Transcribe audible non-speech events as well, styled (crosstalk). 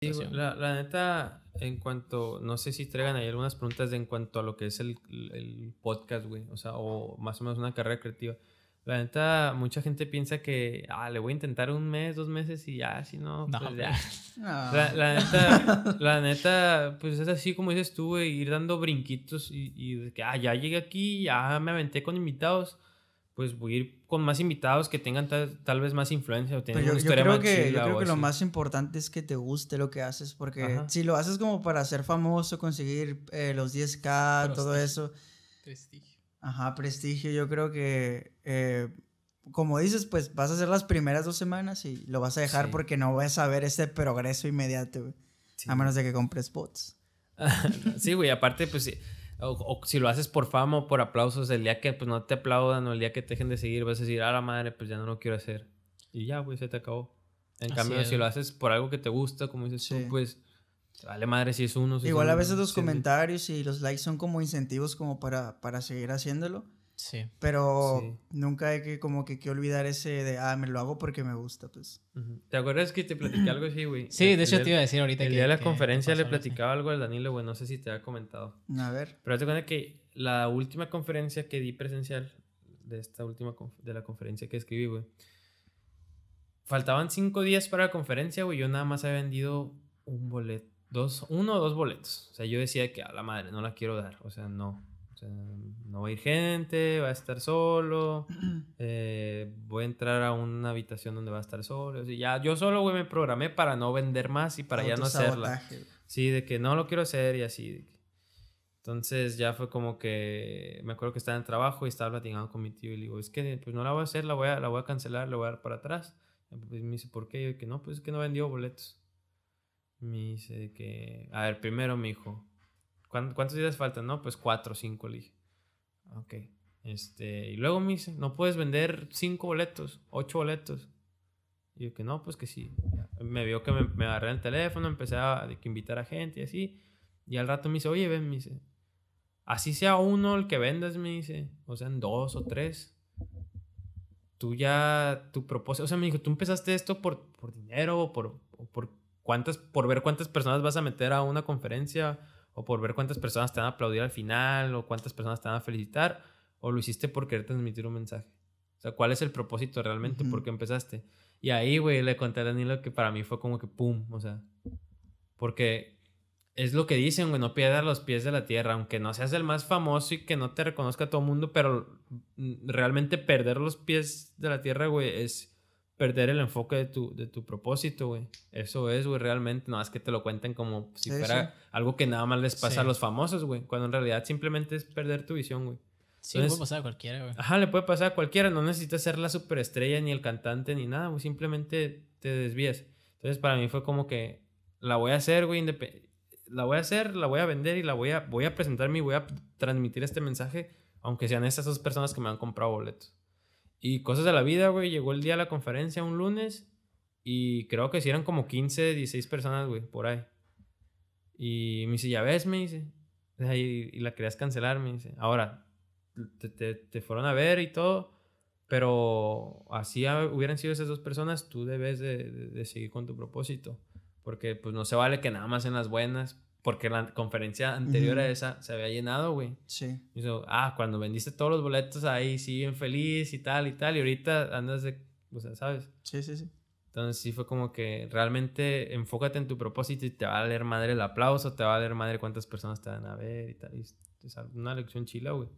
la, neta, en cuanto, no sé si traigan ahí algunas preguntas en cuanto a lo que es el, podcast, güey, o sea, o más o menos una carrera creativa. La neta, mucha gente piensa que, ah, le voy a intentar un mes, dos meses y ya, si no, pues ya. (laughs) La, neta, (laughs) la neta, pues es así como dices tú, güey, ir dando brinquitos y, y que, ah, ya llegué aquí, ya me aventé con invitados pues voy a ir con más invitados que tengan tal, vez más influencia o tengan historia más que, Yo creo que lo más importante es que te guste lo que haces, porque si lo haces como para ser famoso, conseguir eh, los 10K, todo eso. Prestigio. Ajá, prestigio. Yo creo que, eh, como dices, pues vas a hacer las primeras dos semanas y lo vas a dejar porque no vas a ver ese progreso inmediato, a menos de que compres bots. (laughs) sí, güey, aparte, pues sí o, si lo haces por fama o por aplausos, el día que pues, no te aplaudan o el día que te dejen de seguir, vas a decir, a la madre, pues ya no lo quiero hacer. Y ya, güey, se te acabó. En cambio, si lo haces por algo que te gusta, como dices tú, pues vale madre si es uno. Igual a veces los comentarios y los likes son como incentivos como para, para seguir haciéndolo. Sí. Pero nunca hay que como que, que, olvidar ese de, ah, me lo hago porque me gusta, pues. ¿Te acuerdas que te platicé algo así, güey? (clears throat) Sí, de hecho te iba a decir ahorita. El día de la conferencia le platicaba algo al Danilo, güey, no sé si te ha comentado. A ver. Pero te cuento que la última conferencia que di presencial, de esta última, de la conferencia que escribí, güey, faltaban cinco días para la conferencia, güey, yo nada más había vendido un boleto, dos, uno o dos boletos. O sea, yo decía que a la madre, no la quiero dar, o sea, no no hay gente, va a estar solo, (clears throat) eh, voy a entrar a una habitación donde va a estar solo. ya, yo solo, güey, me programé para no vender más y para ya no hacerla. Sí, de que no lo quiero hacer y así. Entonces ya fue como que me acuerdo que estaba en trabajo y estaba platicando con mi tío y le digo, es que pues no la voy a hacer, la voy a, la voy a cancelar, la voy a dar para atrás. Y pues, me dice, ¿por qué? yo que no, pues es que no vendió boletos. Me dice que, a ver, primero me dijo, ¿Cuántos días faltan? No, pues cuatro, cinco, le dije. Ok. Este, y luego me dice, no puedes vender cinco boletos, ocho boletos. Y yo que no, pues que sí. Me vio que me, agarré el teléfono, empecé a de que invitar a gente y así. Y al rato me dice, oye, ven, me dice, así sea uno el que vendas, me dice, o en dos o tres. Tú ya, tu propósito, o sea, me dijo, tú empezaste esto por, por dinero, por, por, cuántas, por ver cuántas personas vas a meter a una conferencia o por ver cuántas personas te van a aplaudir al final o cuántas personas te van a felicitar o lo hiciste por querer transmitir un mensaje. O sea, ¿cuál es el propósito realmente? ¿Por qué empezaste? Y ahí, güey, le conté a Danilo que para mí fue como que pum, o sea, porque es lo que dicen, güey, no pierdas los pies de la tierra, aunque no seas el más famoso y que no te reconozca todo el mundo, pero mm, realmente perder los pies de la tierra, güey, es perder el enfoque de tu, de tu propósito, güey. Eso es, güey, realmente. Nada no, es que te lo cuenten como si fuera algo que nada más les pasa a los famosos, güey. Cuando en realidad simplemente es perder tu visión, güey. Sí, le puede pasar a cualquiera, güey. Ajá, le puede pasar a cualquiera. No necesitas ser la superestrella, ni el cantante, ni nada, güey. Simplemente te desvías. Entonces, para mí fue como que la voy a hacer, güey, la voy a hacer, la voy a vender y la voy a, voy a presentarme y voy a transmitir este mensaje, aunque sean estas dos personas que me han comprado boletos. Y cosas de la vida, güey, llegó el día de la conferencia un lunes y creo que si sí eran como 15, 16 personas, güey, por ahí. Y me dice, ya ves, me dice. Y, la querías cancelar, me dice. Ahora, te, te, fueron a ver y todo, pero así hubieran sido esas dos personas, tú debes de, de, de seguir con tu propósito. Porque pues no se vale que nada más en las buenas porque la conferencia anterior a esa se había llenado, güey. Sí. Y yo, ah, cuando vendiste todos los boletos ahí, sí, bien feliz y tal y tal. Y ahorita andas de, o sea, ¿sabes? Sí, sí, sí. Entonces sí fue como que realmente enfócate en tu propósito y te va a leer madre el aplauso, te va a leer madre cuántas personas te van a ver y tal. Y es una lección chila, güey.